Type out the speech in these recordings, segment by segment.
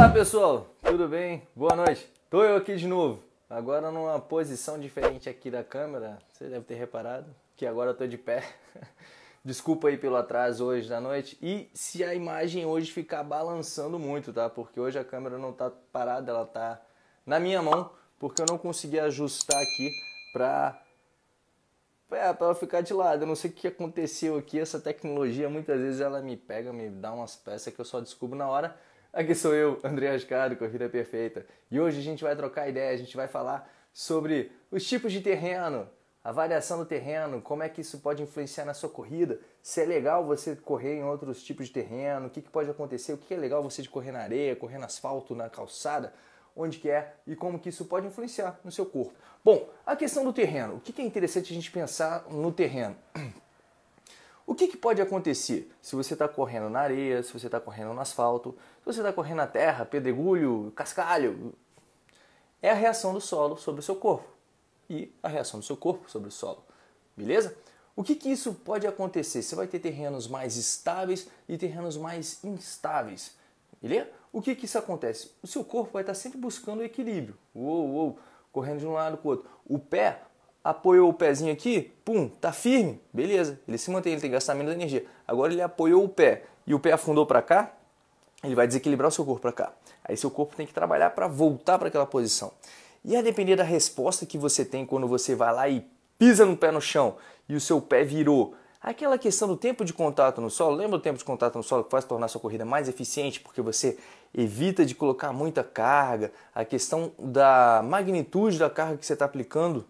Olá pessoal, tudo bem? Boa noite. Tô eu aqui de novo. Agora numa posição diferente aqui da câmera. Você deve ter reparado que agora eu tô de pé. Desculpa aí pelo atraso hoje da noite. E se a imagem hoje ficar balançando muito, tá? Porque hoje a câmera não tá parada, ela tá na minha mão, porque eu não consegui ajustar aqui pra é, para ficar de lado. Eu não sei o que aconteceu aqui. Essa tecnologia muitas vezes ela me pega, me dá umas peças que eu só descubro na hora. Aqui sou eu, André Rascado, Corrida Perfeita, e hoje a gente vai trocar ideia, a gente vai falar sobre os tipos de terreno, a variação do terreno, como é que isso pode influenciar na sua corrida, se é legal você correr em outros tipos de terreno, o que, que pode acontecer, o que é legal você de correr na areia, correr no asfalto, na calçada, onde que é e como que isso pode influenciar no seu corpo. Bom, a questão do terreno, o que, que é interessante a gente pensar no terreno? O que, que, pode acontecer se você está correndo na areia, se você está correndo no asfalto, se você está correndo na terra, pedregulho, cascalho, é a reação do solo sobre o seu corpo e a reação do seu corpo sobre o solo, beleza? O que, que isso pode acontecer? Você vai ter terrenos mais estáveis e terrenos mais instáveis, beleza? O que, que isso acontece? O seu corpo vai estar sempre buscando o equilíbrio, uou, uou, correndo de um lado para o outro. O pé apoiou o pezinho aqui, pum, tá firme, beleza, ele se mantém, ele tem que gastar menos energia. Agora ele apoiou o pé e o pé afundou para cá, ele vai desequilibrar o seu corpo para cá. Aí seu corpo tem que trabalhar para voltar para aquela posição. E a depender da resposta que você tem quando você vai lá e pisa no pé no chão e o seu pé virou, aquela questão do tempo de contato no solo, lembra o tempo de contato no solo que faz tornar a sua corrida mais eficiente porque você evita de colocar muita carga, a questão da magnitude da carga que você está aplicando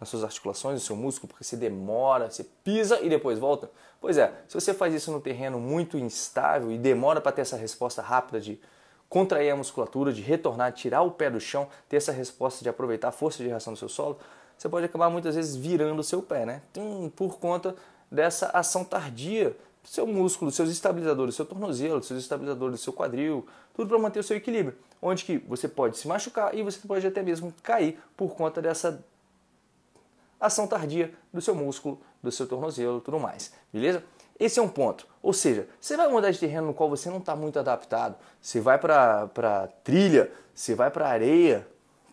nas suas articulações, no seu músculo, porque você demora, você pisa e depois volta. Pois é, se você faz isso num terreno muito instável e demora para ter essa resposta rápida de contrair a musculatura, de retornar, tirar o pé do chão, ter essa resposta de aproveitar a força de reação do seu solo, você pode acabar muitas vezes virando o seu pé, né? Por conta dessa ação tardia seu músculo, seus estabilizadores, seu tornozelo, seus estabilizadores, do seu quadril, tudo para manter o seu equilíbrio, onde que você pode se machucar e você pode até mesmo cair por conta dessa ação tardia do seu músculo, do seu tornozelo, tudo mais, beleza? Esse é um ponto. Ou seja, você vai mudar de terreno no qual você não está muito adaptado, você vai para trilha, você vai para areia,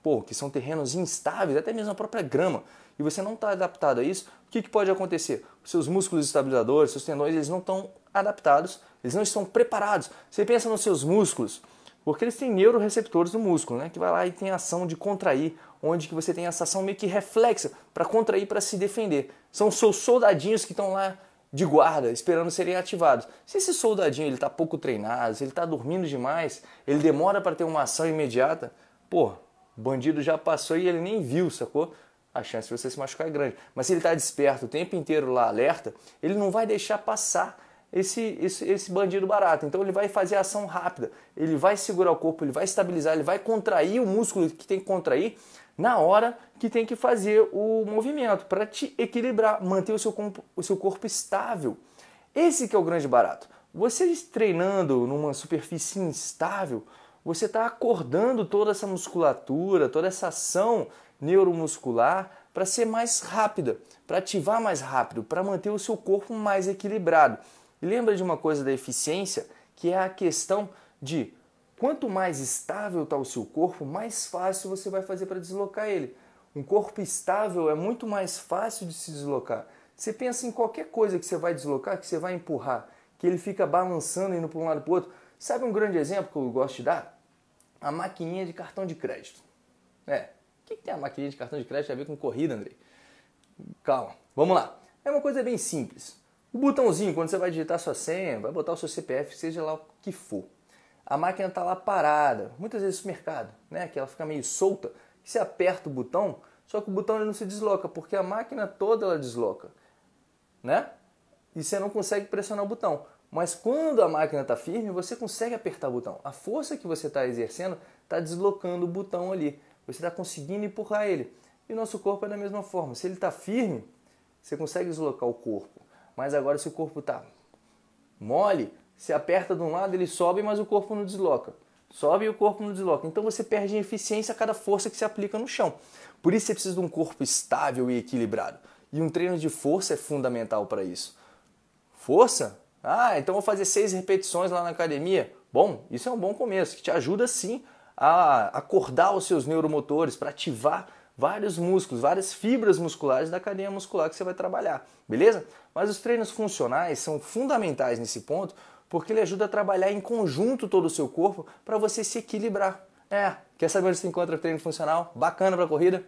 pô, que são terrenos instáveis, até mesmo a própria grama, e você não está adaptado a isso, o que, que pode acontecer? Os seus músculos estabilizadores, seus tendões, eles não estão adaptados, eles não estão preparados. Você pensa nos seus músculos, porque eles têm neuroreceptores no músculo, né? Que vai lá e tem ação de contrair, onde que você tem essa ação meio que reflexa para contrair para se defender. São os seus soldadinhos que estão lá de guarda, esperando serem ativados. Se esse soldadinho ele está pouco treinado, se ele está dormindo demais, ele demora para ter uma ação imediata, pô, bandido já passou e ele nem viu, sacou? A chance de você se machucar é grande. Mas se ele está desperto o tempo inteiro lá, alerta, ele não vai deixar passar esse, esse, esse bandido barato. Então ele vai fazer a ação rápida, ele vai segurar o corpo, ele vai estabilizar, ele vai contrair o músculo que tem que contrair na hora que tem que fazer o movimento para te equilibrar, manter o seu, o seu corpo estável. Esse que é o grande barato. Você treinando numa superfície instável, você está acordando toda essa musculatura, toda essa ação neuromuscular para ser mais rápida, para ativar mais rápido, para manter o seu corpo mais equilibrado. E lembra de uma coisa da eficiência, que é a questão de quanto mais estável está o seu corpo, mais fácil você vai fazer para deslocar ele. Um corpo estável é muito mais fácil de se deslocar. Você pensa em qualquer coisa que você vai deslocar, que você vai empurrar, que ele fica balançando indo para um lado para o outro. Sabe um grande exemplo que eu gosto de dar? A maquininha de cartão de crédito. É, o que, que tem a maquininha de cartão de crédito a ver com corrida, Andrei? Calma, vamos lá. É uma coisa bem simples. O botãozinho, quando você vai digitar sua senha, vai botar o seu CPF, seja lá o que for. A máquina está lá parada, muitas vezes no mercado, né? que ela fica meio solta, você aperta o botão, só que o botão não se desloca, porque a máquina toda ela desloca, né? E você não consegue pressionar o botão. Mas quando a máquina está firme, você consegue apertar o botão. A força que você está exercendo está deslocando o botão ali. Você está conseguindo empurrar ele. E o nosso corpo é da mesma forma. Se ele está firme, você consegue deslocar o corpo. Mas agora se o corpo está mole, se aperta de um lado, ele sobe, mas o corpo não desloca. Sobe e o corpo não desloca. Então você perde em eficiência a cada força que se aplica no chão. Por isso você precisa de um corpo estável e equilibrado. E um treino de força é fundamental para isso. Força? Ah, então vou fazer seis repetições lá na academia. Bom, isso é um bom começo, que te ajuda sim a acordar os seus neuromotores, para ativar vários músculos, várias fibras musculares da cadeia muscular que você vai trabalhar, beleza? Mas os treinos funcionais são fundamentais nesse ponto porque ele ajuda a trabalhar em conjunto todo o seu corpo para você se equilibrar. É, quer saber onde se encontra treino funcional? Bacana para corrida?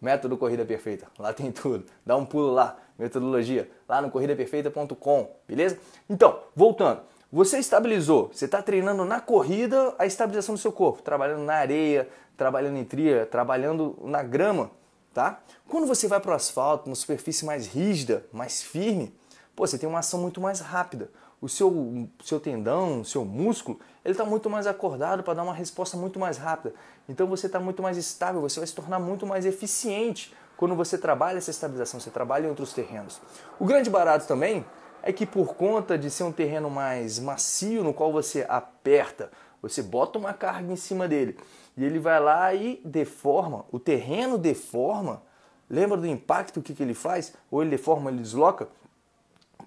Método Corrida Perfeita, lá tem tudo. Dá um pulo lá, metodologia, lá no corridaperfeita.com, beleza? Então, voltando. Você estabilizou, você está treinando na corrida a estabilização do seu corpo, trabalhando na areia, trabalhando em trilha, trabalhando na grama, tá? Quando você vai para o asfalto, uma superfície mais rígida, mais firme, pô, você tem uma ação muito mais rápida. O seu, seu tendão, o seu músculo, ele está muito mais acordado para dar uma resposta muito mais rápida. Então você está muito mais estável, você vai se tornar muito mais eficiente quando você trabalha essa estabilização, você trabalha em outros terrenos. O grande barato também é que por conta de ser um terreno mais macio, no qual você aperta, você bota uma carga em cima dele e ele vai lá e deforma, o terreno deforma. Lembra do impacto que, que ele faz? Ou ele deforma, ele desloca?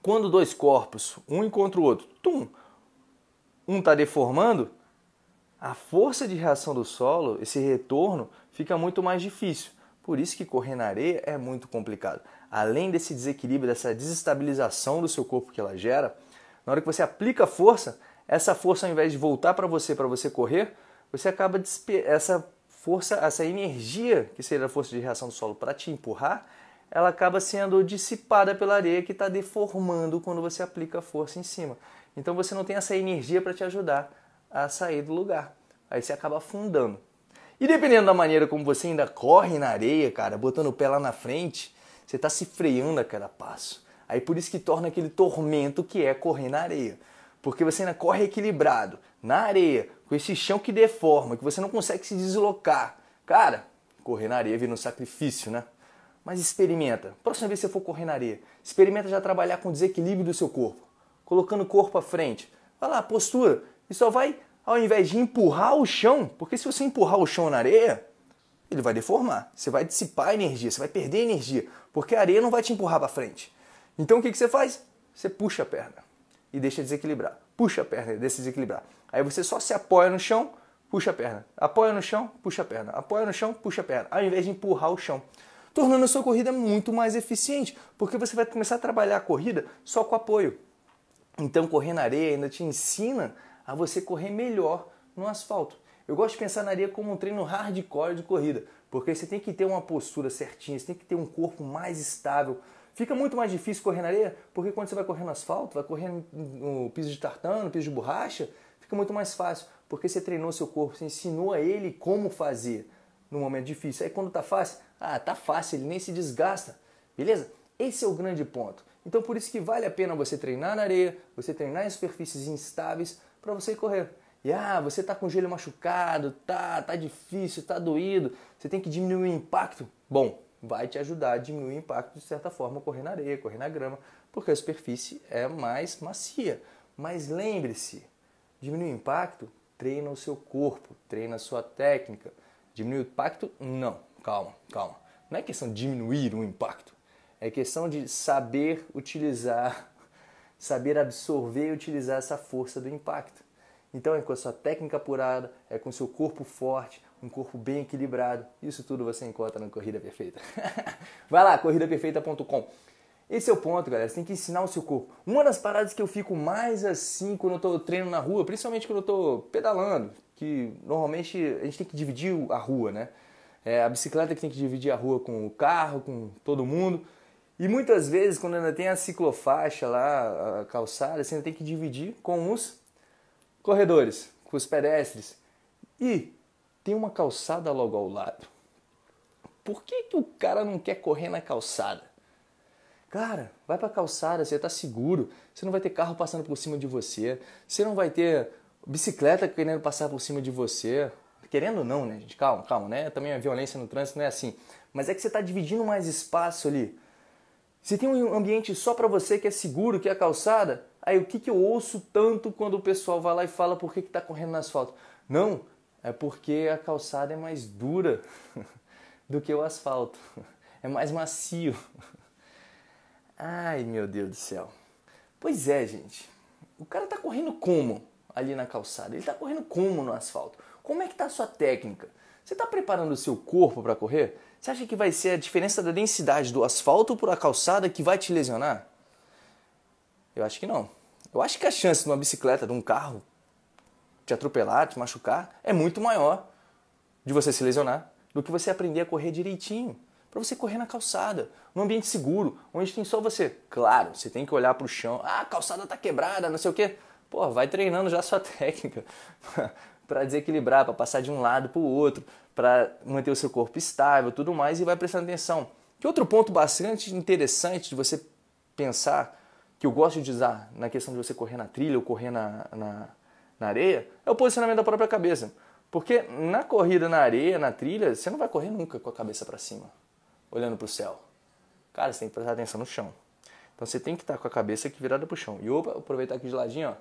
Quando dois corpos, um encontra o outro, tum, um está deformando, a força de reação do solo, esse retorno, fica muito mais difícil. Por isso que correr na areia é muito complicado além desse desequilíbrio, dessa desestabilização do seu corpo que ela gera, na hora que você aplica força, essa força ao invés de voltar para você para você correr, você acaba essa força, essa energia que seria a força de reação do solo para te empurrar, ela acaba sendo dissipada pela areia que está deformando quando você aplica a força em cima. Então você não tem essa energia para te ajudar a sair do lugar. Aí você acaba afundando. E dependendo da maneira como você ainda corre na areia, cara, botando o pé lá na frente, você está se freando a cada passo. Aí por isso que torna aquele tormento que é correr na areia. Porque você ainda corre equilibrado, na areia, com esse chão que deforma, que você não consegue se deslocar. Cara, correr na areia vira um sacrifício, né? Mas experimenta. Próxima vez que você for correr na areia, experimenta já trabalhar com o desequilíbrio do seu corpo, colocando o corpo à frente. Vai lá, postura. E só vai, ao invés de empurrar o chão, porque se você empurrar o chão na areia, ele vai deformar. Você vai dissipar energia, você vai perder energia. Porque a areia não vai te empurrar para frente. Então o que, que você faz? Você puxa a perna e deixa desequilibrar. Puxa a perna e deixa desequilibrar. Aí você só se apoia no chão, puxa a perna. Apoia no chão, puxa a perna. Apoia no chão, puxa a perna. Ao invés de empurrar o chão. Tornando a sua corrida muito mais eficiente, porque você vai começar a trabalhar a corrida só com apoio. Então, correr na areia ainda te ensina a você correr melhor no asfalto. Eu gosto de pensar na areia como um treino hardcore de corrida. Porque você tem que ter uma postura certinha, você tem que ter um corpo mais estável. Fica muito mais difícil correr na areia, porque quando você vai correr no asfalto, vai correr no piso de tartano, no piso de borracha, fica muito mais fácil, porque você treinou seu corpo, você ensinou a ele como fazer no momento difícil. Aí quando tá fácil, ah, tá fácil, ele nem se desgasta. Beleza? Esse é o grande ponto. Então por isso que vale a pena você treinar na areia, você treinar em superfícies instáveis para você correr. E ah, você tá com o joelho machucado, tá, tá difícil, tá doído, você tem que diminuir o impacto. Bom, vai te ajudar a diminuir o impacto de certa forma correr na areia, correr na grama, porque a superfície é mais macia. Mas lembre-se, diminuir o impacto, treina o seu corpo, treina a sua técnica. Diminuir o impacto? Não, calma, calma. Não é questão de diminuir o impacto, é questão de saber utilizar, saber absorver e utilizar essa força do impacto. Então é com a sua técnica apurada, é com o seu corpo forte, um corpo bem equilibrado. Isso tudo você encontra na Corrida Perfeita. Vai lá, corridaperfeita.com. Esse é o ponto, galera. Você tem que ensinar o seu corpo. Uma das paradas que eu fico mais assim quando eu tô treino na rua, principalmente quando eu tô pedalando, que normalmente a gente tem que dividir a rua, né? É a bicicleta que tem que dividir a rua com o carro, com todo mundo. E muitas vezes, quando ainda tem a ciclofaixa lá, a calçada, você ainda tem que dividir com os corredores, com os pedestres e tem uma calçada logo ao lado. Por que, que o cara não quer correr na calçada? Cara, vai pra calçada, você tá seguro, você não vai ter carro passando por cima de você, você não vai ter bicicleta querendo passar por cima de você. Querendo ou não, né, gente? Calma, calma, né? Também a violência no trânsito não é assim. Mas é que você tá dividindo mais espaço ali. Se tem um ambiente só para você que é seguro, que é a calçada, Aí o que, que eu ouço tanto quando o pessoal vai lá e fala por que está correndo no asfalto? Não, é porque a calçada é mais dura do que o asfalto, é mais macio. Ai meu Deus do céu. Pois é, gente. O cara está correndo como ali na calçada? Ele está correndo como no asfalto? Como é que está a sua técnica? Você está preparando o seu corpo para correr? Você acha que vai ser a diferença da densidade do asfalto para a calçada que vai te lesionar? Eu acho que não. Eu acho que a chance de uma bicicleta, de um carro te atropelar, te machucar, é muito maior de você se lesionar do que você aprender a correr direitinho. Para você correr na calçada, num ambiente seguro, onde tem só você. Claro, você tem que olhar para o chão. Ah, a calçada tá quebrada, não sei o quê. Pô, vai treinando já a sua técnica para desequilibrar, para passar de um lado para o outro, para manter o seu corpo estável, tudo mais e vai prestando atenção. Que outro ponto bastante interessante de você pensar que eu gosto de usar na questão de você correr na trilha ou correr na, na, na areia é o posicionamento da própria cabeça. Porque na corrida na areia, na trilha, você não vai correr nunca com a cabeça para cima, olhando para o céu. Cara, você tem que prestar atenção no chão. Então você tem que estar com a cabeça aqui virada para o chão. E opa, aproveitar aqui de ladinho, ó.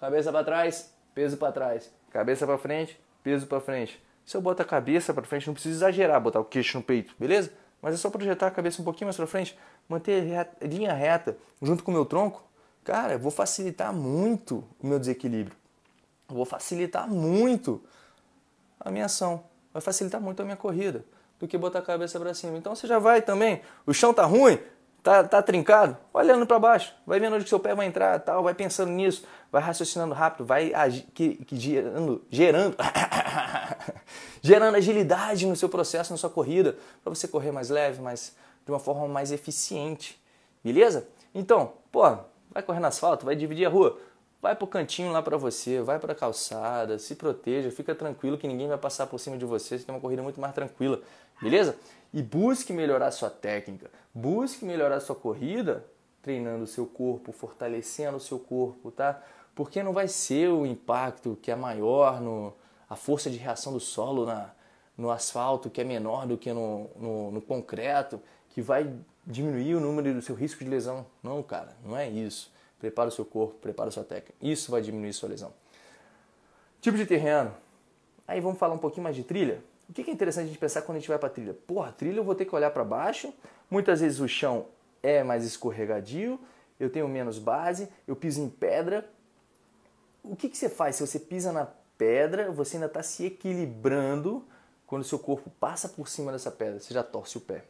Cabeça para trás, peso para trás. Cabeça para frente, peso para frente. Se eu boto a cabeça para frente, não precisa exagerar, botar o queixo no peito, beleza? Mas é só projetar a cabeça um pouquinho mais para frente manter linha reta junto com o meu tronco, cara, eu vou facilitar muito o meu desequilíbrio. Eu vou facilitar muito a minha ação. Vai facilitar muito a minha corrida do que botar a cabeça para cima. Então você já vai também, o chão tá ruim, tá, tá trincado, olhando para baixo, vai vendo onde seu pé vai entrar, tal, vai pensando nisso, vai raciocinando rápido, vai que, que, gerando, gerando, gerando agilidade no seu processo, na sua corrida, para você correr mais leve, mais de uma forma mais eficiente, beleza? Então, pô, vai correr no asfalto, vai dividir a rua, vai pro cantinho lá para você, vai pra calçada, se proteja, fica tranquilo que ninguém vai passar por cima de você, você tem uma corrida muito mais tranquila, beleza? E busque melhorar sua técnica, busque melhorar sua corrida, treinando o seu corpo, fortalecendo o seu corpo, tá? Porque não vai ser o impacto que é maior no a força de reação do solo na no asfalto que é menor do que no, no, no concreto que vai diminuir o número do seu risco de lesão. Não, cara, não é isso. Prepara o seu corpo, prepara a sua técnica. Isso vai diminuir sua lesão. Tipo de terreno. Aí vamos falar um pouquinho mais de trilha. O que é interessante a gente pensar quando a gente vai para trilha? Porra, trilha eu vou ter que olhar para baixo. Muitas vezes o chão é mais escorregadio, eu tenho menos base, eu piso em pedra. O que, que você faz? Se você pisa na pedra, você ainda está se equilibrando quando o seu corpo passa por cima dessa pedra, você já torce o pé.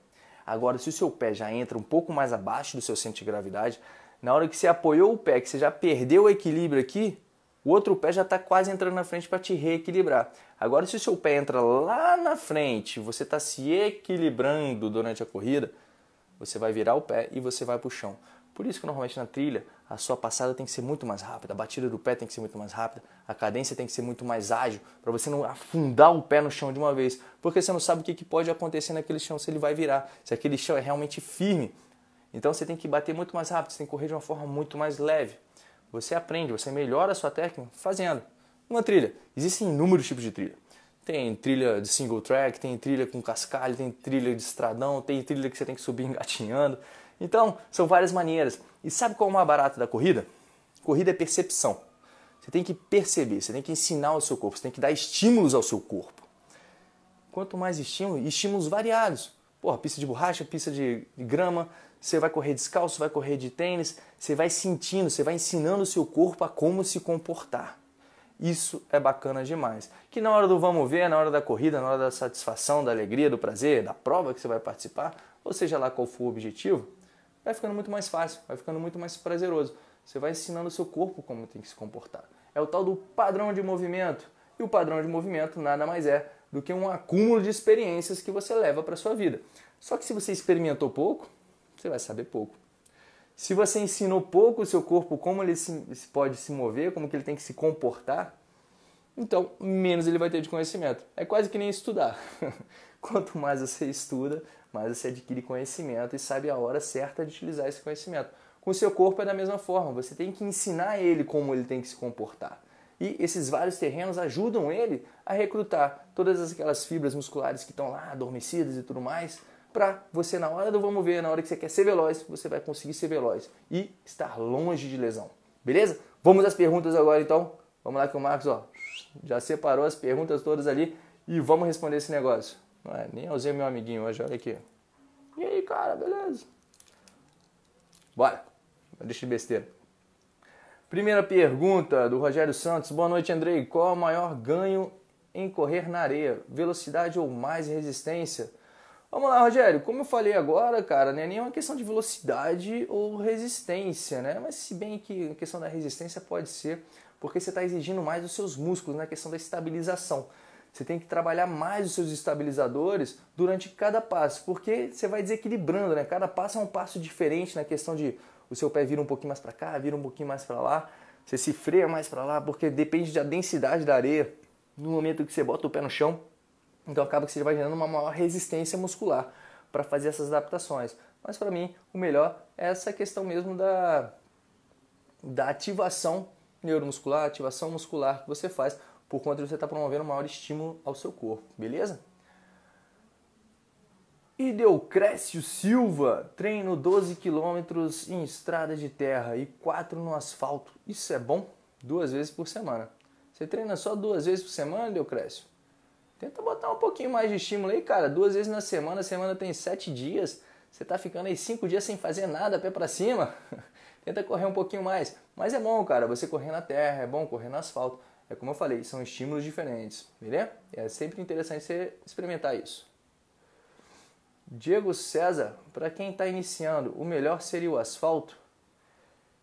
Agora, se o seu pé já entra um pouco mais abaixo do seu centro de gravidade, na hora que você apoiou o pé, que você já perdeu o equilíbrio aqui, o outro pé já está quase entrando na frente para te reequilibrar. Agora, se o seu pé entra lá na frente, você está se equilibrando durante a corrida, você vai virar o pé e você vai para o chão. Por isso que normalmente na trilha a sua passada tem que ser muito mais rápida, a batida do pé tem que ser muito mais rápida, a cadência tem que ser muito mais ágil, para você não afundar o pé no chão de uma vez, porque você não sabe o que pode acontecer naquele chão se ele vai virar, se aquele chão é realmente firme. Então você tem que bater muito mais rápido, você tem que correr de uma forma muito mais leve. Você aprende, você melhora a sua técnica fazendo. Uma trilha. Existem inúmeros tipos de trilha. Tem trilha de single track, tem trilha com cascalho, tem trilha de estradão, tem trilha que você tem que subir engatinhando. Então, são várias maneiras. E sabe qual é o mais barato da corrida? Corrida é percepção. Você tem que perceber, você tem que ensinar ao seu corpo, você tem que dar estímulos ao seu corpo. Quanto mais estímulo, estímulos variados. Porra, pista de borracha, pista de grama, você vai correr descalço, vai correr de tênis, você vai sentindo, você vai ensinando o seu corpo a como se comportar. Isso é bacana demais. Que na hora do vamos ver, na hora da corrida, na hora da satisfação, da alegria, do prazer, da prova que você vai participar, ou seja lá qual for o objetivo, vai ficando muito mais fácil, vai ficando muito mais prazeroso. Você vai ensinando o seu corpo como tem que se comportar. É o tal do padrão de movimento. E o padrão de movimento nada mais é do que um acúmulo de experiências que você leva para sua vida. Só que se você experimentou pouco, você vai saber pouco. Se você ensinou pouco o seu corpo como ele se, pode se mover, como que ele tem que se comportar, então menos ele vai ter de conhecimento. É quase que nem estudar. Quanto mais você estuda, mais você adquire conhecimento e sabe a hora certa de utilizar esse conhecimento. Com o seu corpo é da mesma forma, você tem que ensinar ele como ele tem que se comportar. E esses vários terrenos ajudam ele a recrutar todas aquelas fibras musculares que estão lá adormecidas e tudo mais, para você, na hora do vamos ver, na hora que você quer ser veloz, você vai conseguir ser veloz e estar longe de lesão. Beleza? Vamos às perguntas agora então. Vamos lá que o Marcos, ó, já separou as perguntas todas ali e vamos responder esse negócio. Não é, nem usei meu amiguinho hoje, olha aqui. E aí, cara, beleza? Bora, deixa de besteira. Primeira pergunta do Rogério Santos. Boa noite, Andrei. Qual é o maior ganho em correr na areia? Velocidade ou mais resistência? Vamos lá, Rogério. Como eu falei agora, cara, não é nenhuma questão de velocidade ou resistência, né? Mas se bem que a questão da resistência pode ser porque você está exigindo mais os seus músculos na né? questão da estabilização. Você tem que trabalhar mais os seus estabilizadores durante cada passo, porque você vai desequilibrando, né? Cada passo é um passo diferente na questão de o seu pé vira um pouquinho mais para cá, vira um pouquinho mais para lá, você se freia mais para lá, porque depende da densidade da areia no momento que você bota o pé no chão. Então acaba que você vai gerando uma maior resistência muscular para fazer essas adaptações. Mas para mim, o melhor é essa questão mesmo da, da ativação neuromuscular, ativação muscular que você faz, por conta de você estar tá promovendo maior estímulo ao seu corpo, beleza? Ideocrécio Silva, treino 12 quilômetros em estrada de terra e 4 no asfalto. Isso é bom? Duas vezes por semana. Você treina só duas vezes por semana, Ideocrécio? Tenta botar um pouquinho mais de estímulo aí, cara. Duas vezes na semana, a semana tem sete dias. Você tá ficando aí cinco dias sem fazer nada, pé pra cima. Tenta correr um pouquinho mais. Mas é bom, cara, você correr na terra, é bom correr no asfalto. É como eu falei, são estímulos diferentes, beleza? É sempre interessante você experimentar isso. Diego César, para quem está iniciando, o melhor seria o asfalto?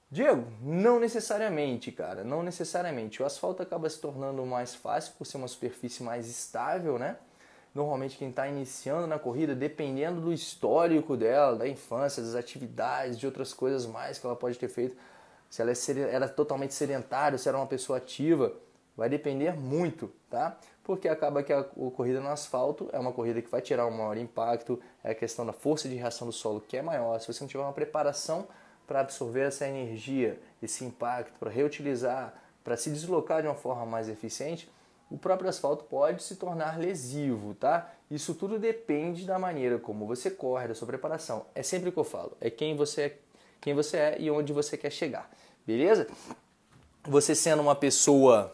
Diego, não necessariamente, cara, não necessariamente. O asfalto acaba se tornando mais fácil por ser uma superfície mais estável, né? Normalmente quem está iniciando na corrida, dependendo do histórico dela, da infância, das atividades, de outras coisas mais que ela pode ter feito, se ela é era totalmente sedentária, se era uma pessoa ativa, vai depender muito, tá? Porque acaba que a, corrida no asfalto é uma corrida que vai tirar um maior impacto, é a questão da força de reação do solo que é maior. Se você não tiver uma preparação para absorver essa energia, esse impacto, para reutilizar, para se deslocar de uma forma mais eficiente, o próprio asfalto pode se tornar lesivo, tá? Isso tudo depende da maneira como você corre, da sua preparação. É sempre o que eu falo, é quem você é, quem você é e onde você quer chegar, beleza? Você sendo uma pessoa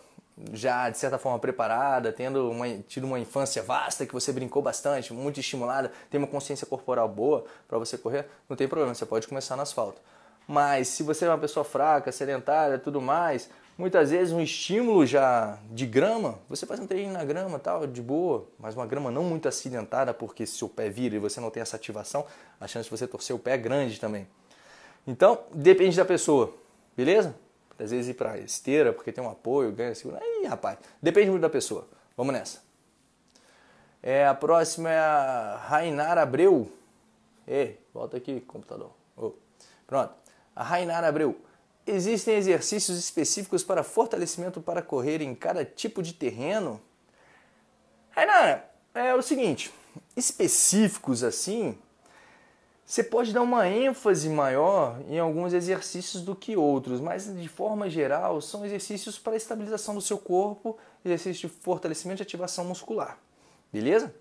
já de certa forma preparada, tendo uma, tido uma infância vasta que você brincou bastante, muito estimulada, tem uma consciência corporal boa para você correr, não tem problema, você pode começar no asfalto. Mas se você é uma pessoa fraca, sedentária, tudo mais, Muitas vezes um estímulo já de grama, você faz um treino na grama, tal, de boa, mas uma grama não muito acidentada, porque se o pé vira e você não tem essa ativação, a chance de você torcer o pé é grande também. Então, depende da pessoa, beleza? Às vezes ir para esteira, porque tem um apoio, ganha segurança. Ih, rapaz, depende muito da pessoa. Vamos nessa. É, a próxima é a Rainara Abreu. Ei, volta aqui, computador. Oh. Pronto. A Rainara Abreu. Existem exercícios específicos para fortalecimento para correr em cada tipo de terreno? Renata, é o seguinte, específicos assim, você pode dar uma ênfase maior em alguns exercícios do que outros, mas de forma geral são exercícios para estabilização do seu corpo, exercício de fortalecimento e ativação muscular. Beleza?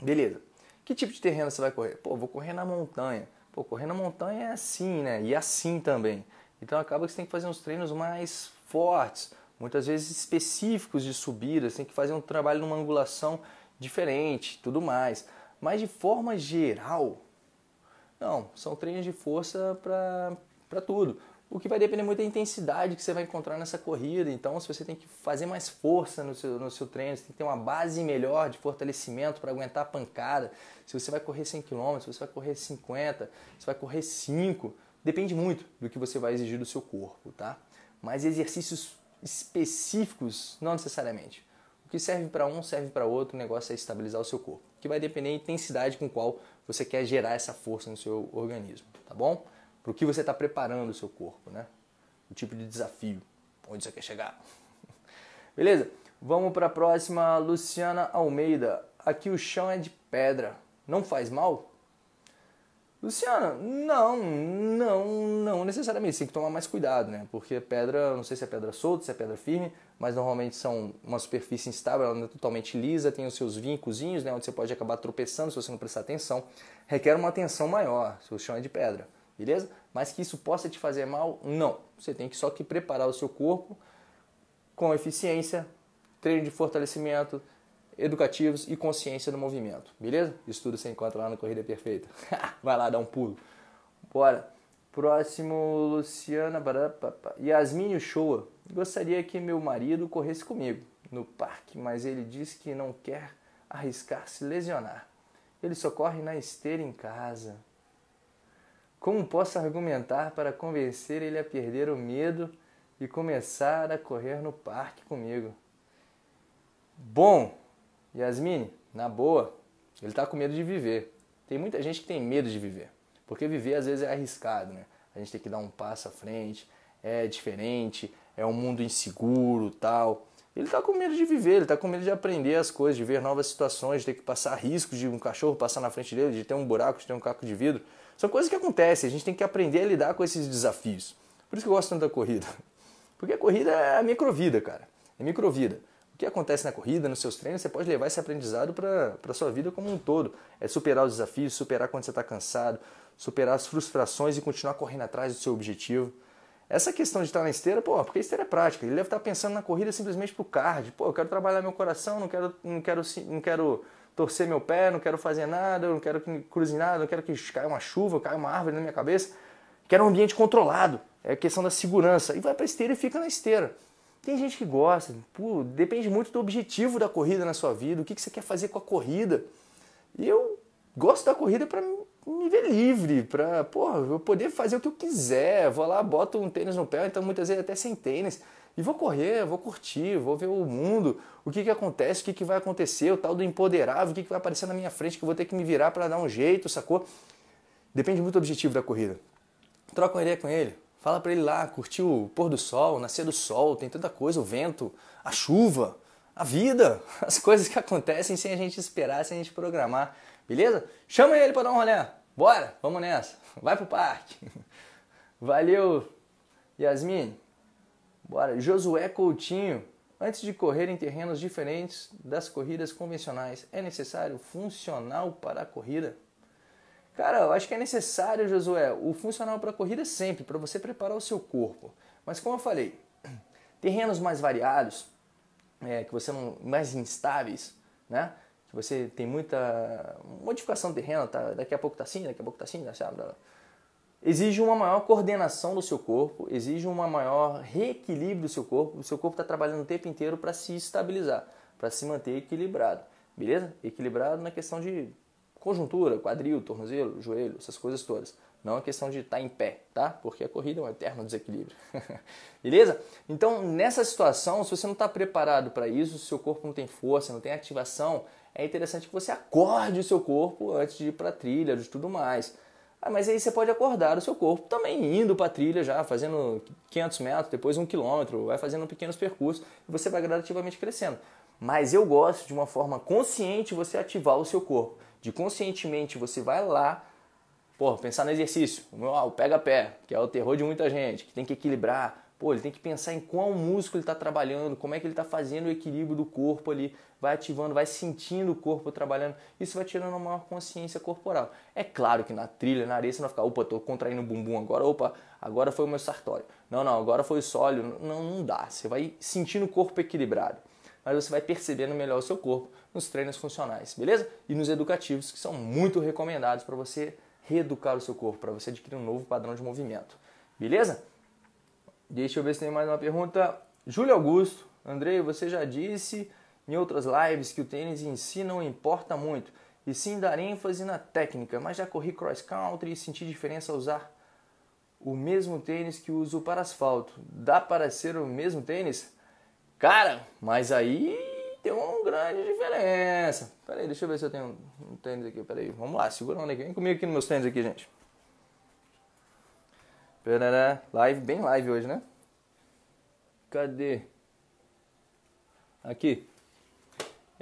Beleza. Que tipo de terreno você vai correr? Pô, vou correr na montanha. Pô, correr na montanha é assim, né? E é assim também. Então acaba que você tem que fazer uns treinos mais fortes, muitas vezes específicos de subida, você tem que fazer um trabalho numa angulação diferente, tudo mais. Mas de forma geral, não, são treinos de força para tudo. O que vai depender muito da intensidade que você vai encontrar nessa corrida. Então, se você tem que fazer mais força no seu, no seu treino, você tem que ter uma base melhor de fortalecimento para aguentar a pancada. Se você vai correr 100 km, se você vai correr 50, se vai correr 5, Depende muito do que você vai exigir do seu corpo, tá? Mas exercícios específicos, não necessariamente. O que serve para um serve para outro, o negócio é estabilizar o seu corpo, que vai depender da intensidade com qual você quer gerar essa força no seu organismo, tá bom? Para o que você está preparando o seu corpo, né? O tipo de desafio, onde você quer chegar. Beleza? Vamos para a próxima, Luciana Almeida. Aqui o chão é de pedra, não faz mal? Luciana, não, não, não necessariamente. Tem que tomar mais cuidado, né? Porque pedra, não sei se é pedra solta, se é pedra firme, mas normalmente são uma superfície instável, ela não é totalmente lisa, tem os seus vincozinhos, né? Onde você pode acabar tropeçando se você não prestar atenção. Requer uma atenção maior, se o chão é de pedra, beleza? Mas que isso possa te fazer mal, não. Você tem que só que preparar o seu corpo com eficiência, treino de fortalecimento, educativos e consciência do movimento, beleza? Isso tudo você encontra lá na Corrida Perfeita. Vai lá, dá um pulo. Bora. Próximo, Luciana barapapa. Yasmin Shoa. Gostaria que meu marido corresse comigo no parque, mas ele diz que não quer arriscar se lesionar. Ele só corre na esteira em casa. Como posso argumentar para convencer ele a perder o medo e começar a correr no parque comigo? Bom, Yasmin, na boa, ele está com medo de viver. Tem muita gente que tem medo de viver, porque viver às vezes é arriscado, né? A gente tem que dar um passo à frente, é diferente, é um mundo inseguro, tal. Ele está com medo de viver, ele está com medo de aprender as coisas, de ver novas situações, de ter que passar riscos de um cachorro passar na frente dele, de ter um buraco, de ter um caco de vidro. São coisas que acontecem, a gente tem que aprender a lidar com esses desafios. Por isso que eu gosto tanto da corrida. Porque a corrida é a microvida, cara. É microvida o que acontece na corrida, nos seus treinos, você pode levar esse aprendizado para a sua vida como um todo. É superar os desafios, superar quando você está cansado, superar as frustrações e continuar correndo atrás do seu objetivo. Essa questão de estar na esteira, pô, porque a esteira é prática. Ele deve estar pensando na corrida simplesmente o card. Pô, eu quero trabalhar meu coração, não quero, não quero, não quero torcer meu pé, não quero fazer nada, não quero que cruze nada, não quero que caia uma chuva, caia uma árvore na minha cabeça. Quero um ambiente controlado. É a questão da segurança. E vai para a esteira e fica na esteira. Tem gente que gosta, pô, depende muito do objetivo da corrida na sua vida, o que, que você quer fazer com a corrida. E eu gosto da corrida para me ver livre, para eu poder fazer o que eu quiser. Vou lá, boto um tênis no pé, então muitas vezes até sem tênis. E vou correr, vou curtir, vou ver o mundo, o que, que acontece, o que, que vai acontecer, o tal do empoderável, o que, que vai aparecer na minha frente, que eu vou ter que me virar para dar um jeito, sacou? Depende muito do objetivo da corrida. Troca uma ideia com ele, Fala para ele lá, curtiu o pôr do sol, nascer do sol, tem tanta coisa, o vento, a chuva, a vida, as coisas que acontecem sem a gente esperar, sem a gente programar, beleza? Chama ele para dar um rolê. Bora, vamos nessa. Vai pro parque. Valeu, Yasmin. Bora, Josué Coutinho. Antes de correr em terrenos diferentes das corridas convencionais, é necessário funcional para a corrida? Cara, eu acho que é necessário, Josué, o funcional para corrida é sempre, para você preparar o seu corpo. Mas como eu falei, terrenos mais variados, é, que você não, mais instáveis, né? Que você tem muita modificação do terreno, tá, daqui a pouco tá assim, daqui a pouco tá assim, tá assim, blá, blá. exige uma maior coordenação do seu corpo, exige uma maior reequilíbrio do seu corpo. O seu corpo está trabalhando o tempo inteiro para se estabilizar, para se manter equilibrado, beleza? Equilibrado na questão de Conjuntura, quadril, tornozelo, joelho, essas coisas todas. Não é questão de estar tá em pé, tá? Porque a corrida é um eterno desequilíbrio. Beleza? Então, nessa situação, se você não está preparado para isso, se seu corpo não tem força, não tem ativação, é interessante que você acorde o seu corpo antes de ir para a trilha, de tudo mais. Ah, mas aí você pode acordar o seu corpo também indo para a trilha já, fazendo 500 metros, depois 1 quilômetro, vai fazendo pequenos percursos e você vai gradativamente crescendo. Mas eu gosto de uma forma consciente você ativar o seu corpo de conscientemente você vai lá, pô, pensar no exercício, ah, o pega-pé, que é o terror de muita gente, que tem que equilibrar, Pô, ele tem que pensar em qual músculo ele está trabalhando, como é que ele está fazendo o equilíbrio do corpo ali, vai ativando, vai sentindo o corpo trabalhando. Isso vai tirando uma maior consciência corporal. É claro que na trilha, na areia, você não vai ficar, opa, estou contraindo o bumbum agora, opa, agora foi o meu sartório. Não, não, agora foi o sólio. Não, não dá. Você vai sentindo o corpo equilibrado. Mas você vai percebendo melhor o seu corpo, nos treinos funcionais, beleza? E nos educativos, que são muito recomendados para você reeducar o seu corpo, para você adquirir um novo padrão de movimento, beleza? Deixa eu ver se tem mais uma pergunta. Júlio Augusto, Andrei, você já disse em outras lives que o tênis em si não importa muito, e sim dar ênfase na técnica, mas já corri cross country e senti diferença ao usar o mesmo tênis que uso para asfalto. Dá para ser o mesmo tênis? Cara, mas aí tem uma grande diferença. Pera aí, deixa eu ver se eu tenho um tênis aqui. Pera aí, vamos lá, segurando aqui. Vem comigo aqui nos meus tênis aqui, gente. Perará, live, bem live hoje, né? Cadê? Aqui.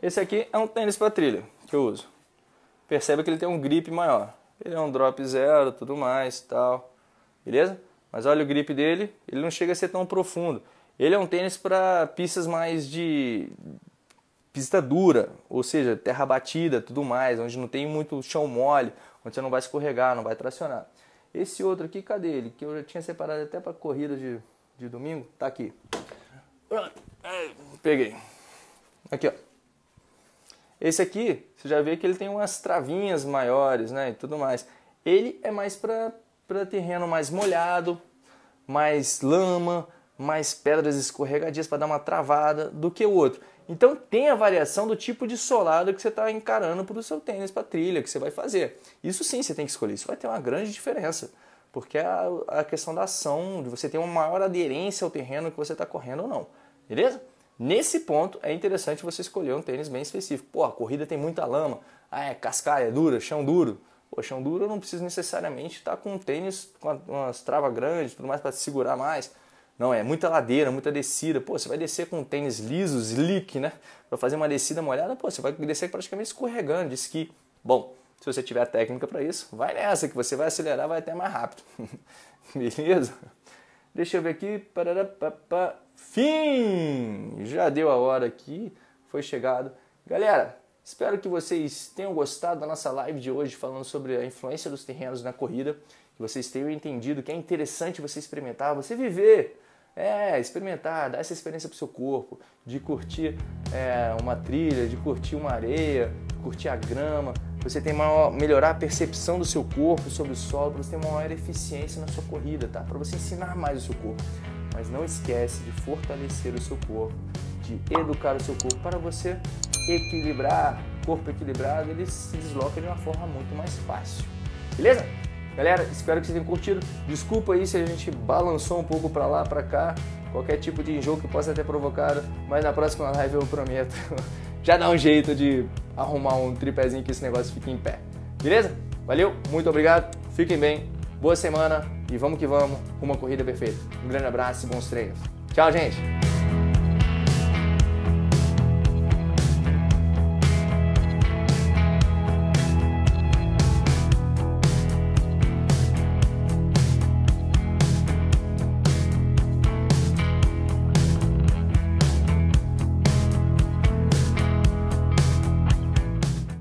Esse aqui é um tênis para trilha que eu uso. Percebe que ele tem um grip maior. Ele é um drop zero, tudo mais, tal. Beleza? Mas olha o grip dele, ele não chega a ser tão profundo. Ele é um tênis para pistas mais de pista dura, ou seja, terra batida, tudo mais, onde não tem muito chão mole, onde você não vai escorregar, não vai tracionar. Esse outro aqui, cadê ele? Que eu já tinha separado até para corrida de, de domingo, tá aqui. Ah, peguei. Aqui, ó. Esse aqui, você já vê que ele tem umas travinhas maiores, né, e tudo mais. Ele é mais para terreno mais molhado, mais lama, mais pedras escorregadias para dar uma travada do que o outro. Então tem a variação do tipo de solado que você está encarando para o seu tênis, para a trilha que você vai fazer. Isso sim você tem que escolher, isso vai ter uma grande diferença, porque é a, questão da ação, de você ter uma maior aderência ao terreno que você está correndo ou não, beleza? Nesse ponto é interessante você escolher um tênis bem específico. Pô, a corrida tem muita lama, ah, é cascalha, é dura, chão duro. Pô, chão duro eu não preciso necessariamente estar tá com um tênis com umas travas grandes, tudo mais para segurar mais não, é muita ladeira, muita descida. Pô, você vai descer com tênis liso, slick, né? Para fazer uma descida molhada, pô, você vai descer praticamente escorregando de esqui. Bom, se você tiver a técnica para isso, vai nessa que você vai acelerar, vai até mais rápido. Beleza? Deixa eu ver aqui. Fim! Já deu a hora aqui, foi chegado. Galera, espero que vocês tenham gostado da nossa live de hoje falando sobre a influência dos terrenos na corrida. Que vocês tenham entendido que é interessante você experimentar, você viver é, experimentar, dar essa experiência para o seu corpo, de curtir é, uma trilha, de curtir uma areia, curtir a grama. Você tem maior, melhorar a percepção do seu corpo sobre o solo, para você ter uma maior eficiência na sua corrida, tá? Para você ensinar mais o seu corpo. Mas não esquece de fortalecer o seu corpo, de educar o seu corpo para você equilibrar. Corpo equilibrado, ele se desloca de uma forma muito mais fácil. Beleza? Galera, espero que vocês tenham curtido. Desculpa aí se a gente balançou um pouco para lá, para cá, qualquer tipo de enjoo que possa ter provocado, mas na próxima live eu prometo. Já dá um jeito de arrumar um tripézinho que esse negócio fique em pé. Beleza? Valeu, muito obrigado, fiquem bem, boa semana e vamos que vamos, uma corrida perfeita. Um grande abraço e bons treinos. Tchau, gente!